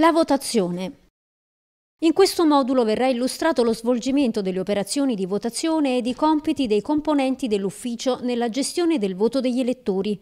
La votazione. In questo modulo verrà illustrato lo svolgimento delle operazioni di votazione e i compiti dei componenti dell'ufficio nella gestione del voto degli elettori.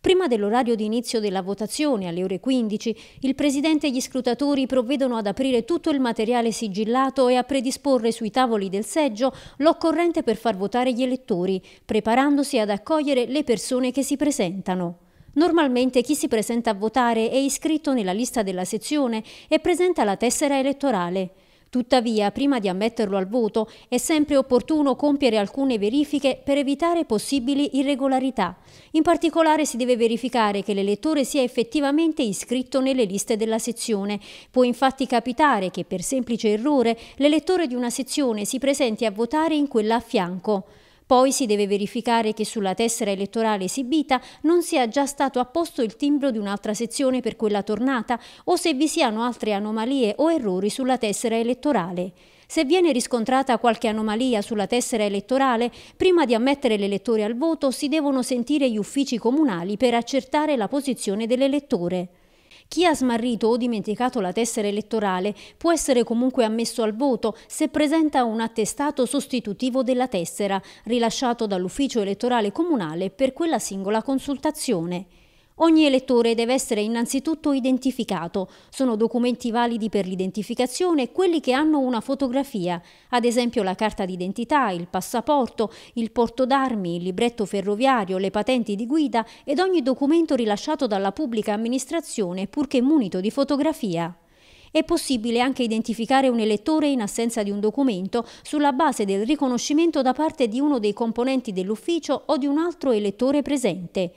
Prima dell'orario di inizio della votazione, alle ore 15, il Presidente e gli scrutatori provvedono ad aprire tutto il materiale sigillato e a predisporre sui tavoli del seggio l'occorrente per far votare gli elettori, preparandosi ad accogliere le persone che si presentano. Normalmente chi si presenta a votare è iscritto nella lista della sezione e presenta la tessera elettorale. Tuttavia, prima di ammetterlo al voto, è sempre opportuno compiere alcune verifiche per evitare possibili irregolarità. In particolare si deve verificare che l'elettore sia effettivamente iscritto nelle liste della sezione. Può infatti capitare che per semplice errore l'elettore di una sezione si presenti a votare in quella a fianco. Poi si deve verificare che sulla tessera elettorale esibita non sia già stato apposto il timbro di un'altra sezione per quella tornata o se vi siano altre anomalie o errori sulla tessera elettorale. Se viene riscontrata qualche anomalia sulla tessera elettorale, prima di ammettere l'elettore al voto si devono sentire gli uffici comunali per accertare la posizione dell'elettore. Chi ha smarrito o dimenticato la tessera elettorale può essere comunque ammesso al voto se presenta un attestato sostitutivo della tessera rilasciato dall'ufficio elettorale comunale per quella singola consultazione. Ogni elettore deve essere innanzitutto identificato. Sono documenti validi per l'identificazione quelli che hanno una fotografia, ad esempio la carta d'identità, il passaporto, il porto d'armi, il libretto ferroviario, le patenti di guida ed ogni documento rilasciato dalla pubblica amministrazione purché munito di fotografia. È possibile anche identificare un elettore in assenza di un documento sulla base del riconoscimento da parte di uno dei componenti dell'ufficio o di un altro elettore presente.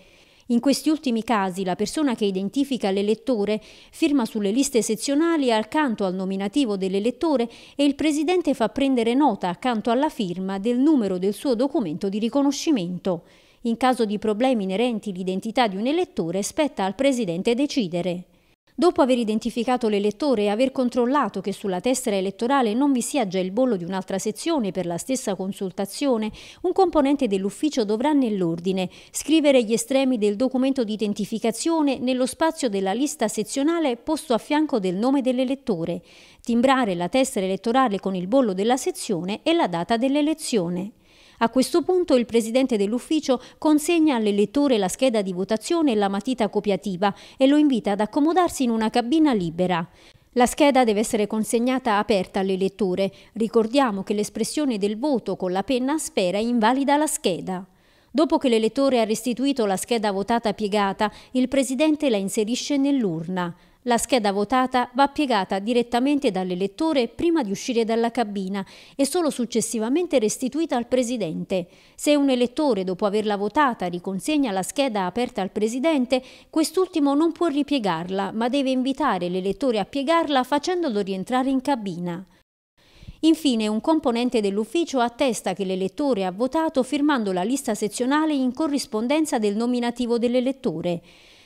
In questi ultimi casi la persona che identifica l'elettore firma sulle liste sezionali accanto al nominativo dell'elettore e il Presidente fa prendere nota accanto alla firma del numero del suo documento di riconoscimento. In caso di problemi inerenti all'identità di un elettore spetta al Presidente decidere. Dopo aver identificato l'elettore e aver controllato che sulla tessera elettorale non vi sia già il bollo di un'altra sezione per la stessa consultazione, un componente dell'ufficio dovrà nell'ordine scrivere gli estremi del documento di identificazione nello spazio della lista sezionale posto a fianco del nome dell'elettore, timbrare la tessera elettorale con il bollo della sezione e la data dell'elezione. A questo punto il presidente dell'ufficio consegna all'elettore la scheda di votazione e la matita copiativa e lo invita ad accomodarsi in una cabina libera. La scheda deve essere consegnata aperta all'elettore. Ricordiamo che l'espressione del voto con la penna a sfera invalida la scheda. Dopo che l'elettore ha restituito la scheda votata piegata, il presidente la inserisce nell'urna. La scheda votata va piegata direttamente dall'elettore prima di uscire dalla cabina e solo successivamente restituita al Presidente. Se un elettore, dopo averla votata, riconsegna la scheda aperta al Presidente, quest'ultimo non può ripiegarla, ma deve invitare l'elettore a piegarla facendolo rientrare in cabina. Infine, un componente dell'ufficio attesta che l'elettore ha votato firmando la lista sezionale in corrispondenza del nominativo dell'elettore.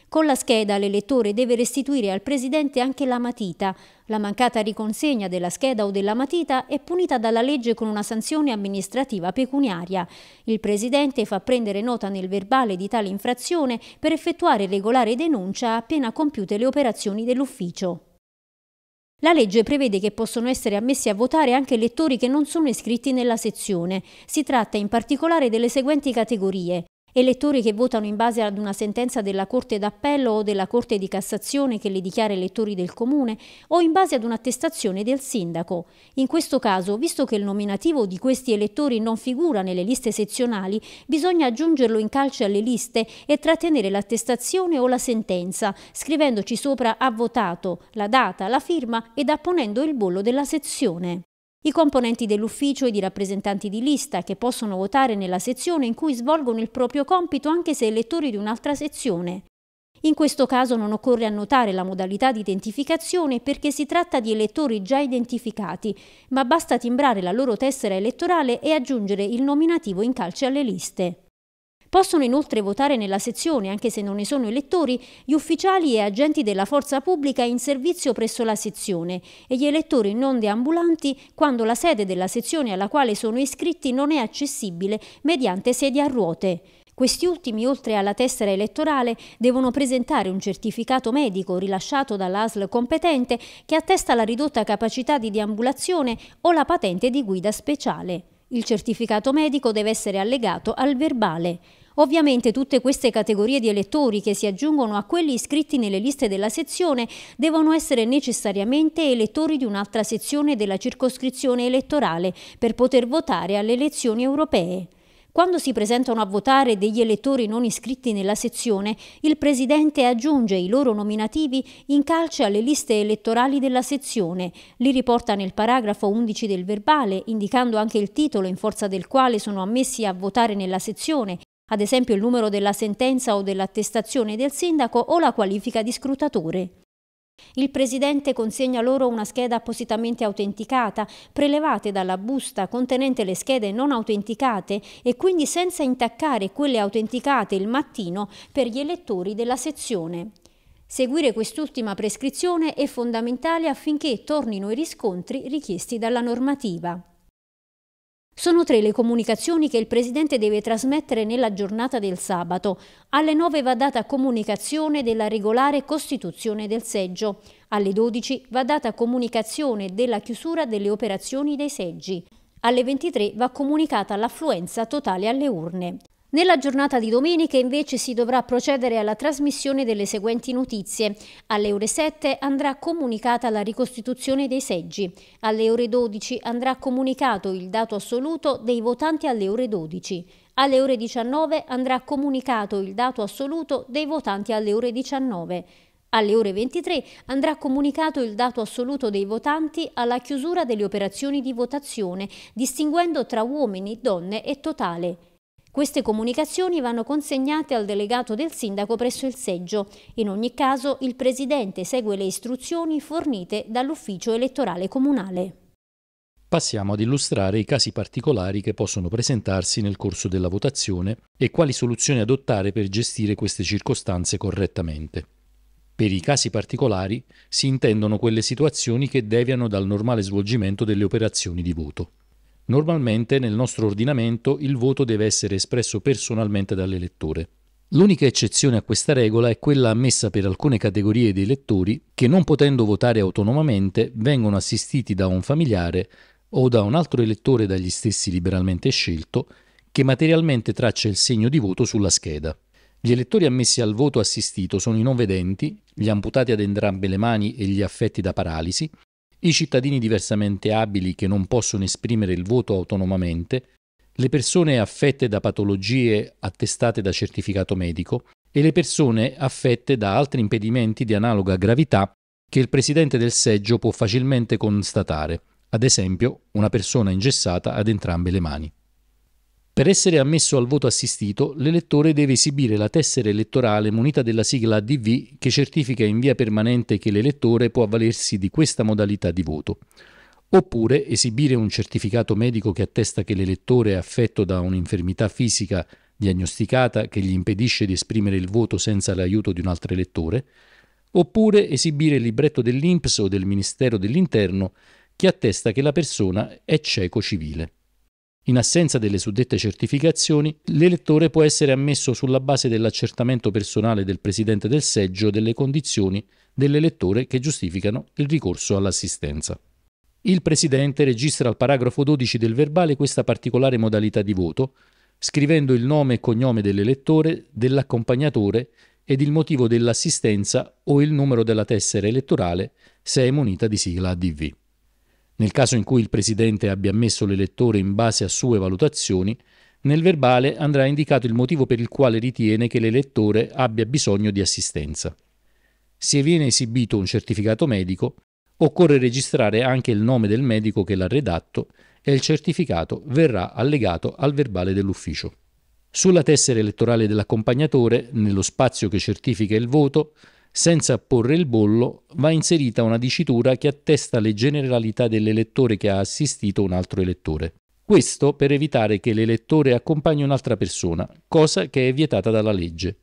Con la scheda l'elettore deve restituire al Presidente anche la matita. La mancata riconsegna della scheda o della matita è punita dalla legge con una sanzione amministrativa pecuniaria. Il Presidente fa prendere nota nel verbale di tale infrazione per effettuare regolare denuncia appena compiute le operazioni dell'ufficio. La legge prevede che possono essere ammessi a votare anche lettori che non sono iscritti nella sezione. Si tratta in particolare delle seguenti categorie elettori che votano in base ad una sentenza della Corte d'Appello o della Corte di Cassazione che li dichiara elettori del Comune o in base ad un'attestazione del sindaco. In questo caso, visto che il nominativo di questi elettori non figura nelle liste sezionali, bisogna aggiungerlo in calce alle liste e trattenere l'attestazione o la sentenza, scrivendoci sopra ha votato, la data, la firma ed apponendo il bollo della sezione i componenti dell'ufficio ed i rappresentanti di lista che possono votare nella sezione in cui svolgono il proprio compito anche se elettori di un'altra sezione. In questo caso non occorre annotare la modalità di identificazione perché si tratta di elettori già identificati, ma basta timbrare la loro tessera elettorale e aggiungere il nominativo in calce alle liste. Possono inoltre votare nella sezione, anche se non ne sono elettori, gli ufficiali e agenti della forza pubblica in servizio presso la sezione e gli elettori non deambulanti quando la sede della sezione alla quale sono iscritti non è accessibile mediante sedia a ruote. Questi ultimi, oltre alla tessera elettorale, devono presentare un certificato medico rilasciato dall'ASL competente che attesta la ridotta capacità di deambulazione o la patente di guida speciale. Il certificato medico deve essere allegato al verbale. Ovviamente tutte queste categorie di elettori che si aggiungono a quelli iscritti nelle liste della sezione devono essere necessariamente elettori di un'altra sezione della circoscrizione elettorale per poter votare alle elezioni europee. Quando si presentano a votare degli elettori non iscritti nella sezione, il Presidente aggiunge i loro nominativi in calce alle liste elettorali della sezione, li riporta nel paragrafo 11 del verbale, indicando anche il titolo in forza del quale sono ammessi a votare nella sezione ad esempio il numero della sentenza o dell'attestazione del sindaco o la qualifica di scrutatore. Il Presidente consegna loro una scheda appositamente autenticata, prelevate dalla busta contenente le schede non autenticate e quindi senza intaccare quelle autenticate il mattino per gli elettori della sezione. Seguire quest'ultima prescrizione è fondamentale affinché tornino i riscontri richiesti dalla normativa. Sono tre le comunicazioni che il Presidente deve trasmettere nella giornata del sabato. Alle 9 va data comunicazione della regolare costituzione del seggio. Alle 12 va data comunicazione della chiusura delle operazioni dei seggi. Alle 23 va comunicata l'affluenza totale alle urne. Nella giornata di domenica invece si dovrà procedere alla trasmissione delle seguenti notizie. Alle ore 7 andrà comunicata la ricostituzione dei seggi. Alle ore 12 andrà comunicato il dato assoluto dei votanti alle ore 12. Alle ore 19 andrà comunicato il dato assoluto dei votanti alle ore 19. Alle ore 23 andrà comunicato il dato assoluto dei votanti alla chiusura delle operazioni di votazione, distinguendo tra uomini, donne e totale. Queste comunicazioni vanno consegnate al delegato del sindaco presso il seggio. In ogni caso il presidente segue le istruzioni fornite dall'ufficio elettorale comunale. Passiamo ad illustrare i casi particolari che possono presentarsi nel corso della votazione e quali soluzioni adottare per gestire queste circostanze correttamente. Per i casi particolari si intendono quelle situazioni che deviano dal normale svolgimento delle operazioni di voto. Normalmente nel nostro ordinamento il voto deve essere espresso personalmente dall'elettore. L'unica eccezione a questa regola è quella ammessa per alcune categorie di elettori che non potendo votare autonomamente vengono assistiti da un familiare o da un altro elettore dagli stessi liberalmente scelto che materialmente traccia il segno di voto sulla scheda. Gli elettori ammessi al voto assistito sono i non vedenti, gli amputati ad entrambe le mani e gli affetti da paralisi, i cittadini diversamente abili che non possono esprimere il voto autonomamente, le persone affette da patologie attestate da certificato medico e le persone affette da altri impedimenti di analoga gravità che il presidente del seggio può facilmente constatare, ad esempio una persona ingessata ad entrambe le mani. Per essere ammesso al voto assistito, l'elettore deve esibire la tessera elettorale munita della sigla ADV che certifica in via permanente che l'elettore può avvalersi di questa modalità di voto. Oppure esibire un certificato medico che attesta che l'elettore è affetto da un'infermità fisica diagnosticata che gli impedisce di esprimere il voto senza l'aiuto di un altro elettore. Oppure esibire il libretto dell'INPS o del Ministero dell'Interno che attesta che la persona è cieco civile. In assenza delle suddette certificazioni, l'elettore può essere ammesso sulla base dell'accertamento personale del presidente del seggio delle condizioni dell'elettore che giustificano il ricorso all'assistenza. Il presidente registra al paragrafo 12 del verbale questa particolare modalità di voto, scrivendo il nome e cognome dell'elettore, dell'accompagnatore ed il motivo dell'assistenza o il numero della tessera elettorale se è munita di sigla ADV nel caso in cui il Presidente abbia ammesso l'elettore in base a sue valutazioni, nel verbale andrà indicato il motivo per il quale ritiene che l'elettore abbia bisogno di assistenza. Se viene esibito un certificato medico, occorre registrare anche il nome del medico che l'ha redatto e il certificato verrà allegato al verbale dell'ufficio. Sulla tessera elettorale dell'accompagnatore, nello spazio che certifica il voto, senza porre il bollo, va inserita una dicitura che attesta le generalità dell'elettore che ha assistito un altro elettore. Questo per evitare che l'elettore accompagni un'altra persona, cosa che è vietata dalla legge.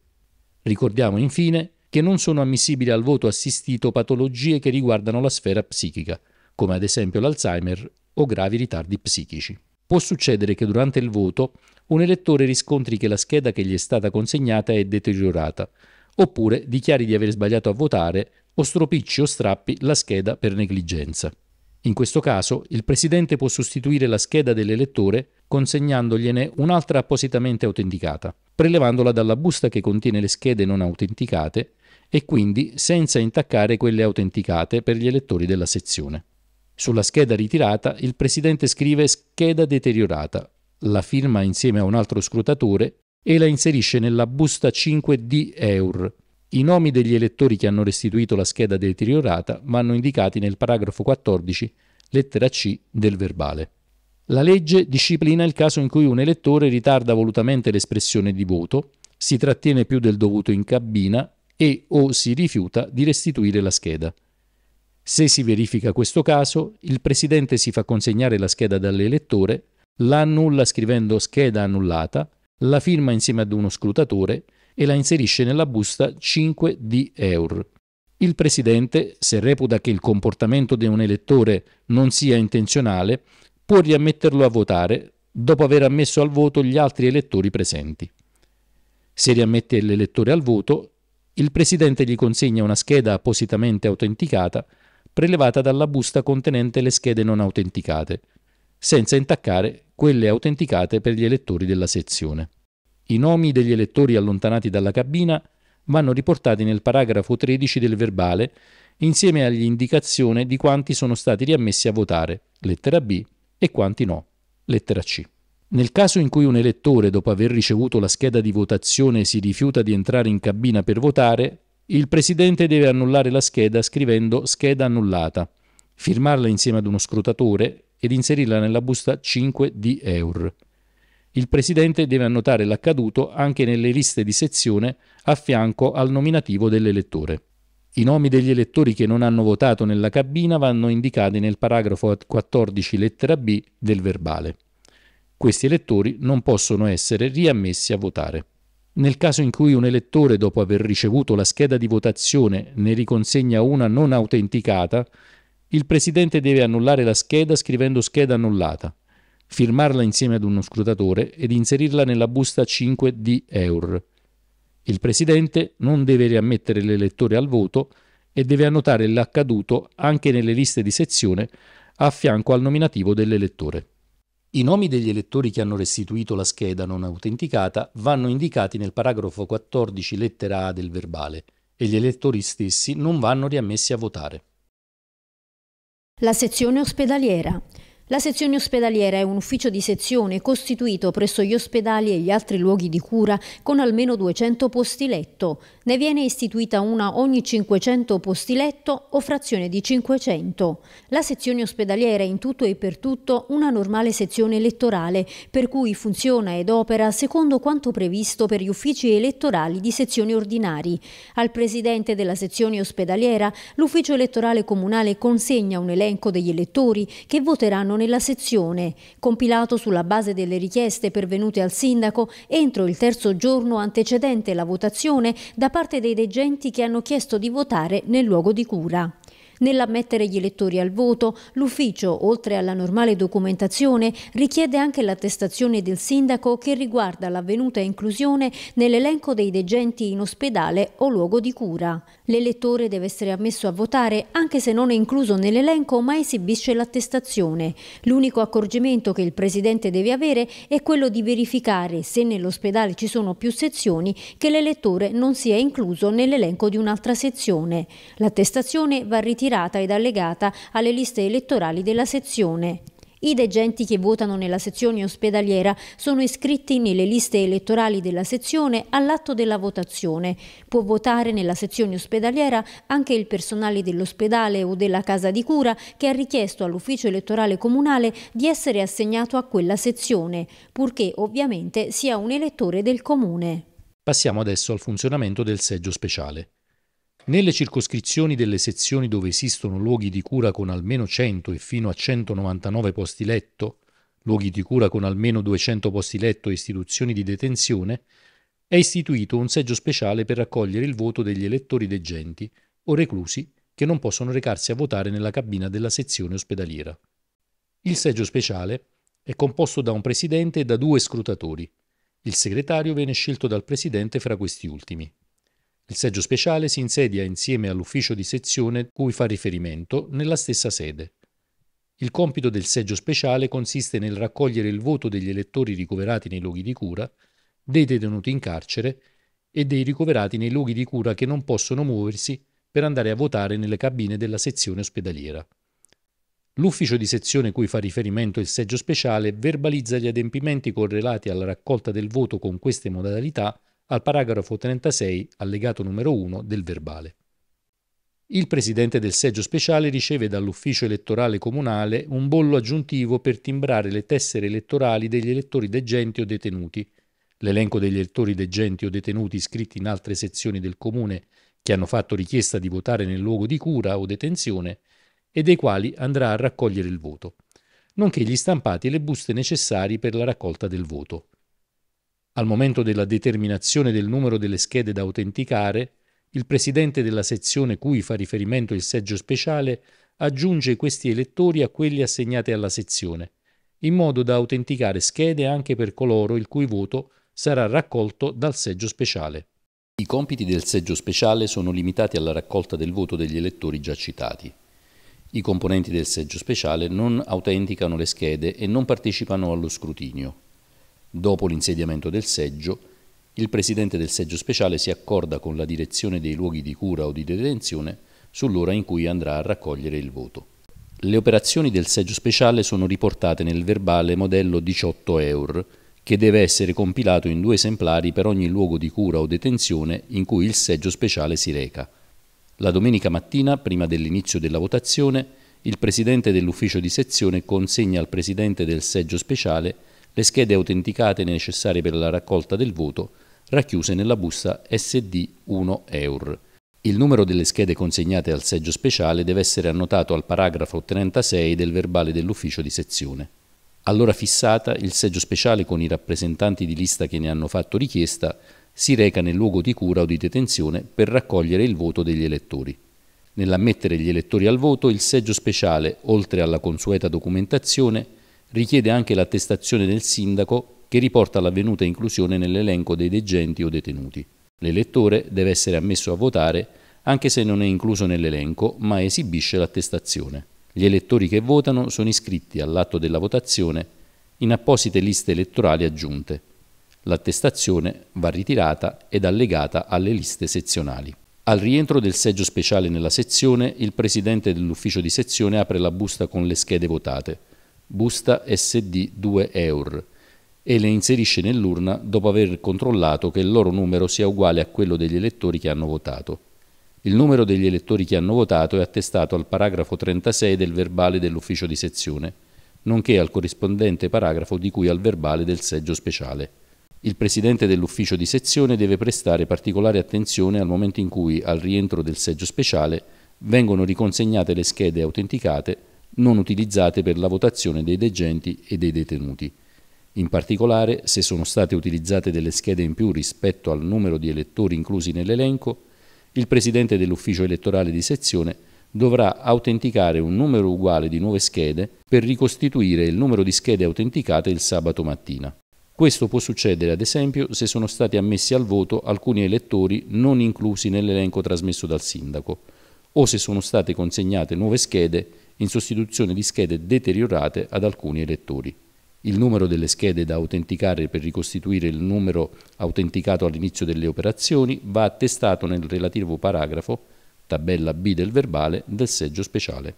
Ricordiamo infine che non sono ammissibili al voto assistito patologie che riguardano la sfera psichica, come ad esempio l'Alzheimer o gravi ritardi psichici. Può succedere che durante il voto un elettore riscontri che la scheda che gli è stata consegnata è deteriorata, oppure dichiari di aver sbagliato a votare o stropicci o strappi la scheda per negligenza. In questo caso, il Presidente può sostituire la scheda dell'elettore consegnandogliene un'altra appositamente autenticata, prelevandola dalla busta che contiene le schede non autenticate e quindi senza intaccare quelle autenticate per gli elettori della sezione. Sulla scheda ritirata il Presidente scrive scheda deteriorata, la firma insieme a un altro scrutatore e la inserisce nella busta 5 di EUR. I nomi degli elettori che hanno restituito la scheda deteriorata vanno indicati nel paragrafo 14, lettera C del verbale. La legge disciplina il caso in cui un elettore ritarda volutamente l'espressione di voto, si trattiene più del dovuto in cabina e o si rifiuta di restituire la scheda. Se si verifica questo caso, il Presidente si fa consegnare la scheda dall'elettore, la annulla scrivendo scheda annullata la firma insieme ad uno scrutatore e la inserisce nella busta 5 di Eur. Il Presidente, se reputa che il comportamento di un elettore non sia intenzionale, può riammetterlo a votare dopo aver ammesso al voto gli altri elettori presenti. Se riammette l'elettore al voto, il Presidente gli consegna una scheda appositamente autenticata prelevata dalla busta contenente le schede non autenticate, senza intaccare quelle autenticate per gli elettori della sezione. I nomi degli elettori allontanati dalla cabina vanno riportati nel paragrafo 13 del verbale insieme all'indicazione di quanti sono stati riammessi a votare, lettera B, e quanti no, lettera C. Nel caso in cui un elettore, dopo aver ricevuto la scheda di votazione, si rifiuta di entrare in cabina per votare, il Presidente deve annullare la scheda scrivendo scheda annullata, firmarla insieme ad uno scrutatore ed inserirla nella busta 5 di EUR. Il presidente deve annotare l'accaduto anche nelle liste di sezione a fianco al nominativo dell'elettore. I nomi degli elettori che non hanno votato nella cabina vanno indicati nel paragrafo 14 lettera B del verbale. Questi elettori non possono essere riammessi a votare. Nel caso in cui un elettore, dopo aver ricevuto la scheda di votazione, ne riconsegna una non autenticata, il presidente deve annullare la scheda scrivendo scheda annullata, firmarla insieme ad uno scrutatore ed inserirla nella busta 5 di EUR. Il presidente non deve riammettere l'elettore al voto e deve annotare l'accaduto anche nelle liste di sezione a fianco al nominativo dell'elettore. I nomi degli elettori che hanno restituito la scheda non autenticata vanno indicati nel paragrafo 14 lettera A del verbale e gli elettori stessi non vanno riammessi a votare la sezione ospedaliera la sezione ospedaliera è un ufficio di sezione costituito presso gli ospedali e gli altri luoghi di cura con almeno 200 posti letto. Ne viene istituita una ogni 500 posti letto o frazione di 500. La sezione ospedaliera è in tutto e per tutto una normale sezione elettorale, per cui funziona ed opera secondo quanto previsto per gli uffici elettorali di sezioni ordinari. Al presidente della sezione ospedaliera l'ufficio elettorale comunale consegna un elenco degli elettori che voteranno nella sezione, compilato sulla base delle richieste pervenute al Sindaco entro il terzo giorno antecedente la votazione da parte dei reggenti che hanno chiesto di votare nel luogo di cura. Nell'ammettere gli elettori al voto, l'ufficio, oltre alla normale documentazione, richiede anche l'attestazione del sindaco che riguarda l'avvenuta inclusione nell'elenco dei degenti in ospedale o luogo di cura. L'elettore deve essere ammesso a votare anche se non è incluso nell'elenco ma esibisce l'attestazione. L'unico accorgimento che il presidente deve avere è quello di verificare se nell'ospedale ci sono più sezioni che l'elettore non sia incluso nell'elenco di un'altra sezione. L'attestazione va ritirata ed allegata alle liste elettorali della sezione. I degenti che votano nella sezione ospedaliera sono iscritti nelle liste elettorali della sezione all'atto della votazione. Può votare nella sezione ospedaliera anche il personale dell'ospedale o della casa di cura che ha richiesto all'ufficio elettorale comunale di essere assegnato a quella sezione, purché ovviamente sia un elettore del comune. Passiamo adesso al funzionamento del seggio speciale. Nelle circoscrizioni delle sezioni dove esistono luoghi di cura con almeno 100 e fino a 199 posti letto, luoghi di cura con almeno 200 posti letto e istituzioni di detenzione, è istituito un seggio speciale per raccogliere il voto degli elettori degenti o reclusi che non possono recarsi a votare nella cabina della sezione ospedaliera. Il seggio speciale è composto da un presidente e da due scrutatori. Il segretario viene scelto dal presidente fra questi ultimi. Il seggio speciale si insedia insieme all'ufficio di sezione cui fa riferimento nella stessa sede. Il compito del seggio speciale consiste nel raccogliere il voto degli elettori ricoverati nei luoghi di cura, dei detenuti in carcere e dei ricoverati nei luoghi di cura che non possono muoversi per andare a votare nelle cabine della sezione ospedaliera. L'ufficio di sezione cui fa riferimento il seggio speciale verbalizza gli adempimenti correlati alla raccolta del voto con queste modalità al paragrafo 36, allegato numero 1 del verbale. Il presidente del seggio speciale riceve dall'ufficio elettorale comunale un bollo aggiuntivo per timbrare le tessere elettorali degli elettori degenti o detenuti. L'elenco degli elettori degenti o detenuti iscritti in altre sezioni del comune che hanno fatto richiesta di votare nel luogo di cura o detenzione e dei quali andrà a raccogliere il voto, nonché gli stampati e le buste necessari per la raccolta del voto. Al momento della determinazione del numero delle schede da autenticare, il presidente della sezione cui fa riferimento il seggio speciale aggiunge questi elettori a quelli assegnati alla sezione, in modo da autenticare schede anche per coloro il cui voto sarà raccolto dal seggio speciale. I compiti del seggio speciale sono limitati alla raccolta del voto degli elettori già citati. I componenti del seggio speciale non autenticano le schede e non partecipano allo scrutinio. Dopo l'insediamento del seggio, il presidente del seggio speciale si accorda con la direzione dei luoghi di cura o di detenzione sull'ora in cui andrà a raccogliere il voto. Le operazioni del seggio speciale sono riportate nel verbale modello 18 EUR, che deve essere compilato in due esemplari per ogni luogo di cura o detenzione in cui il seggio speciale si reca. La domenica mattina, prima dell'inizio della votazione, il presidente dell'ufficio di sezione consegna al presidente del seggio speciale le schede autenticate necessarie per la raccolta del voto, racchiuse nella busta SD 1 EUR. Il numero delle schede consegnate al seggio speciale deve essere annotato al paragrafo 36 del verbale dell'ufficio di sezione. Allora fissata, il seggio speciale con i rappresentanti di lista che ne hanno fatto richiesta si reca nel luogo di cura o di detenzione per raccogliere il voto degli elettori. Nell'ammettere gli elettori al voto, il seggio speciale, oltre alla consueta documentazione, richiede anche l'attestazione del sindaco che riporta l'avvenuta inclusione nell'elenco dei degenti o detenuti. L'elettore deve essere ammesso a votare anche se non è incluso nell'elenco, ma esibisce l'attestazione. Gli elettori che votano sono iscritti all'atto della votazione in apposite liste elettorali aggiunte. L'attestazione va ritirata ed allegata alle liste sezionali. Al rientro del seggio speciale nella sezione, il presidente dell'ufficio di sezione apre la busta con le schede votate busta SD 2 EUR e le inserisce nell'urna dopo aver controllato che il loro numero sia uguale a quello degli elettori che hanno votato. Il numero degli elettori che hanno votato è attestato al paragrafo 36 del verbale dell'ufficio di sezione, nonché al corrispondente paragrafo di cui al verbale del seggio speciale. Il presidente dell'ufficio di sezione deve prestare particolare attenzione al momento in cui, al rientro del seggio speciale, vengono riconsegnate le schede autenticate non utilizzate per la votazione dei degenti e dei detenuti. In particolare, se sono state utilizzate delle schede in più rispetto al numero di elettori inclusi nell'elenco, il Presidente dell'ufficio elettorale di sezione dovrà autenticare un numero uguale di nuove schede per ricostituire il numero di schede autenticate il sabato mattina. Questo può succedere ad esempio se sono stati ammessi al voto alcuni elettori non inclusi nell'elenco trasmesso dal sindaco o se sono state consegnate nuove schede in sostituzione di schede deteriorate ad alcuni elettori. Il numero delle schede da autenticare per ricostituire il numero autenticato all'inizio delle operazioni va attestato nel relativo paragrafo, tabella B del verbale, del seggio speciale.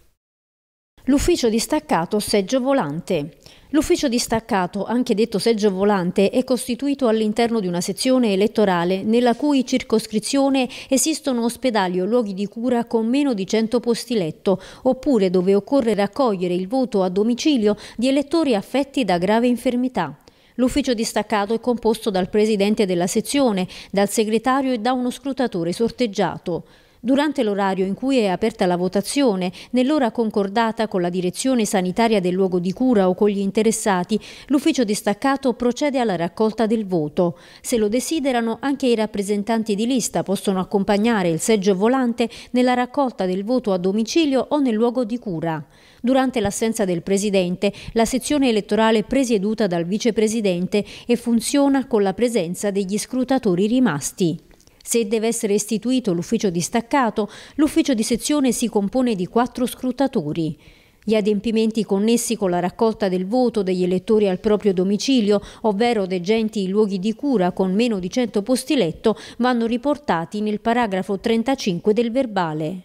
L'ufficio distaccato seggio volante. L'ufficio distaccato, anche detto seggio volante, è costituito all'interno di una sezione elettorale nella cui circoscrizione esistono ospedali o luoghi di cura con meno di 100 posti letto, oppure dove occorre raccogliere il voto a domicilio di elettori affetti da grave infermità. L'ufficio distaccato è composto dal presidente della sezione, dal segretario e da uno scrutatore sorteggiato. Durante l'orario in cui è aperta la votazione, nell'ora concordata con la direzione sanitaria del luogo di cura o con gli interessati, l'ufficio distaccato procede alla raccolta del voto. Se lo desiderano, anche i rappresentanti di lista possono accompagnare il seggio volante nella raccolta del voto a domicilio o nel luogo di cura. Durante l'assenza del Presidente, la sezione elettorale è presieduta dal Vicepresidente e funziona con la presenza degli scrutatori rimasti. Se deve essere istituito l'ufficio distaccato, l'ufficio di sezione si compone di quattro scrutatori. Gli adempimenti connessi con la raccolta del voto degli elettori al proprio domicilio, ovvero degenti in luoghi di cura con meno di 100 posti letto, vanno riportati nel paragrafo 35 del verbale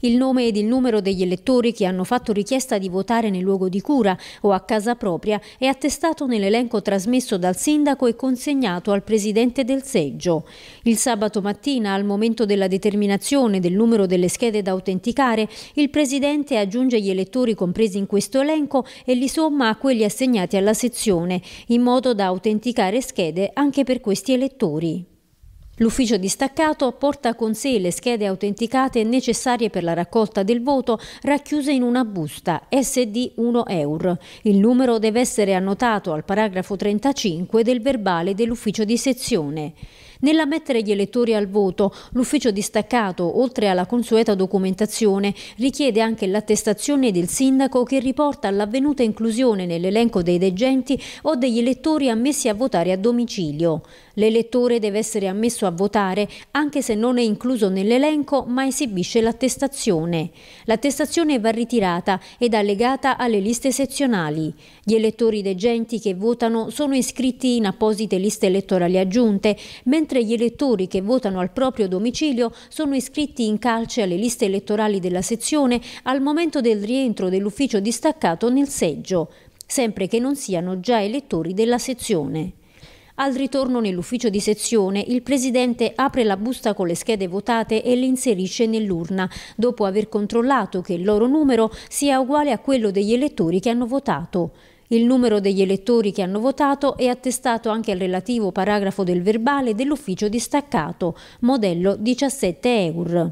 il nome ed il numero degli elettori che hanno fatto richiesta di votare nel luogo di cura o a casa propria è attestato nell'elenco trasmesso dal sindaco e consegnato al presidente del seggio. Il sabato mattina, al momento della determinazione del numero delle schede da autenticare, il presidente aggiunge gli elettori compresi in questo elenco e li somma a quelli assegnati alla sezione, in modo da autenticare schede anche per questi elettori. L'ufficio distaccato porta con sé le schede autenticate necessarie per la raccolta del voto racchiuse in una busta SD 1 EUR. Il numero deve essere annotato al paragrafo 35 del verbale dell'ufficio di sezione. Nell'ammettere gli elettori al voto, l'ufficio distaccato, oltre alla consueta documentazione, richiede anche l'attestazione del sindaco che riporta l'avvenuta inclusione nell'elenco dei degenti o degli elettori ammessi a votare a domicilio. L'elettore deve essere ammesso a votare anche se non è incluso nell'elenco ma esibisce l'attestazione. L'attestazione va ritirata ed allegata alle liste sezionali. Gli elettori degenti che votano sono iscritti in apposite liste elettorali aggiunte, mentre gli elettori che votano al proprio domicilio sono iscritti in calce alle liste elettorali della sezione al momento del rientro dell'ufficio distaccato nel seggio sempre che non siano già elettori della sezione. Al ritorno nell'ufficio di sezione, il presidente apre la busta con le schede votate e le inserisce nell'urna, dopo aver controllato che il loro numero sia uguale a quello degli elettori che hanno votato. Il numero degli elettori che hanno votato è attestato anche al relativo paragrafo del verbale dell'ufficio distaccato, modello 17 EUR.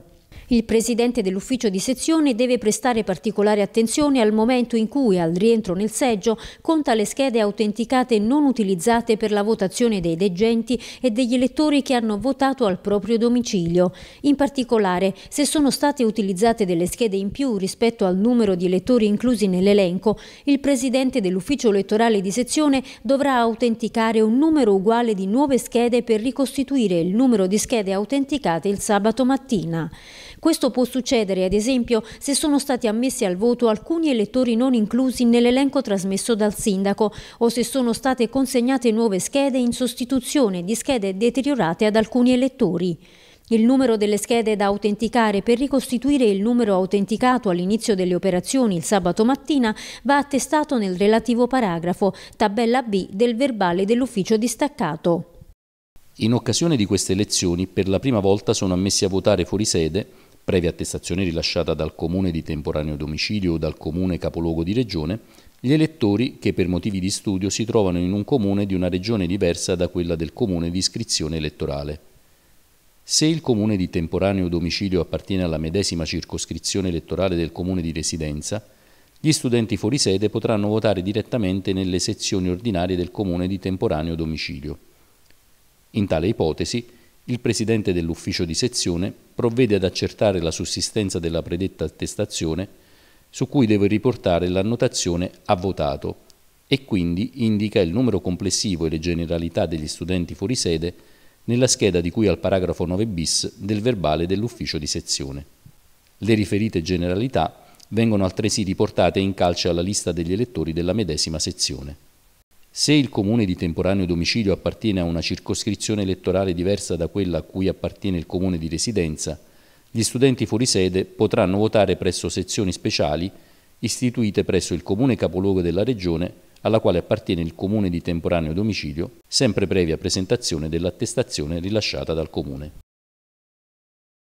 Il presidente dell'ufficio di sezione deve prestare particolare attenzione al momento in cui, al rientro nel seggio, conta le schede autenticate non utilizzate per la votazione dei degenti e degli elettori che hanno votato al proprio domicilio. In particolare, se sono state utilizzate delle schede in più rispetto al numero di elettori inclusi nell'elenco, il presidente dell'ufficio elettorale di sezione dovrà autenticare un numero uguale di nuove schede per ricostituire il numero di schede autenticate il sabato mattina. Questo può succedere, ad esempio, se sono stati ammessi al voto alcuni elettori non inclusi nell'elenco trasmesso dal sindaco o se sono state consegnate nuove schede in sostituzione di schede deteriorate ad alcuni elettori. Il numero delle schede da autenticare per ricostituire il numero autenticato all'inizio delle operazioni il sabato mattina va attestato nel relativo paragrafo, tabella B del verbale dell'ufficio distaccato. In occasione di queste elezioni, per la prima volta sono ammessi a votare fuori sede previa attestazione rilasciata dal comune di temporaneo domicilio o dal comune capoluogo di regione, gli elettori che per motivi di studio si trovano in un comune di una regione diversa da quella del comune di iscrizione elettorale. Se il comune di temporaneo domicilio appartiene alla medesima circoscrizione elettorale del comune di residenza, gli studenti fuori sede potranno votare direttamente nelle sezioni ordinarie del comune di temporaneo domicilio. In tale ipotesi, il presidente dell'ufficio di sezione provvede ad accertare la sussistenza della predetta attestazione su cui deve riportare l'annotazione ha votato e quindi indica il numero complessivo e le generalità degli studenti fuori sede nella scheda di cui al paragrafo 9 bis del verbale dell'ufficio di sezione. Le riferite generalità vengono altresì riportate in calce alla lista degli elettori della medesima sezione. Se il comune di temporaneo domicilio appartiene a una circoscrizione elettorale diversa da quella a cui appartiene il comune di residenza, gli studenti fuori sede potranno votare presso sezioni speciali istituite presso il comune capoluogo della regione alla quale appartiene il comune di temporaneo domicilio, sempre previa presentazione dell'attestazione rilasciata dal comune.